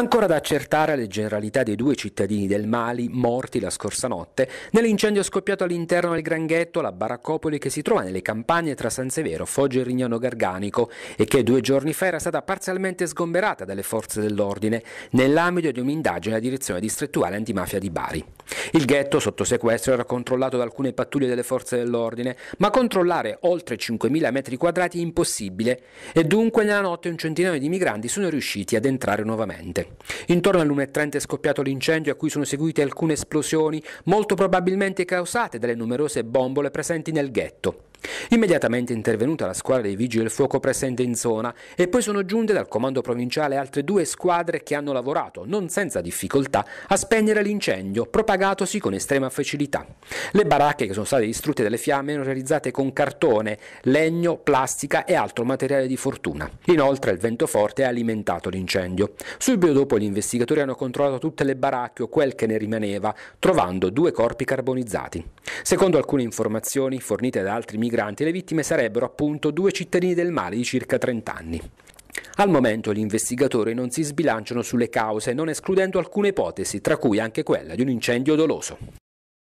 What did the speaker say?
Ancora da accertare le generalità dei due cittadini del Mali morti la scorsa notte nell'incendio scoppiato all'interno del Gran Ghetto, la baraccopoli che si trova nelle campagne tra San Severo, Foggia e Rignano Garganico e che due giorni fa era stata parzialmente sgomberata dalle forze dell'ordine nell'ambito di un'indagine alla direzione distrettuale antimafia di Bari. Il ghetto sotto sequestro era controllato da alcune pattuglie delle forze dell'ordine, ma controllare oltre 5.000 metri quadrati è impossibile e dunque nella notte un centinaio di migranti sono riusciti ad entrare nuovamente. Intorno alle 1.30 è scoppiato l'incendio a cui sono seguite alcune esplosioni, molto probabilmente causate dalle numerose bombole presenti nel ghetto. Immediatamente è intervenuta la squadra dei vigili del fuoco presente in zona e poi sono giunte dal comando provinciale altre due squadre che hanno lavorato, non senza difficoltà, a spegnere l'incendio, propagatosi con estrema facilità. Le baracche che sono state distrutte dalle fiamme erano realizzate con cartone, legno, plastica e altro materiale di fortuna. Inoltre il vento forte ha alimentato l'incendio. Subito dopo gli investigatori hanno controllato tutte le baracche o quel che ne rimaneva, trovando due corpi carbonizzati. Secondo alcune informazioni fornite da altri migranti, morti. Le vittime sarebbero appunto due cittadini del Mali di circa 30 anni. Al momento gli investigatori non si sbilanciano sulle cause, non escludendo alcune ipotesi, tra cui anche quella di un incendio doloso.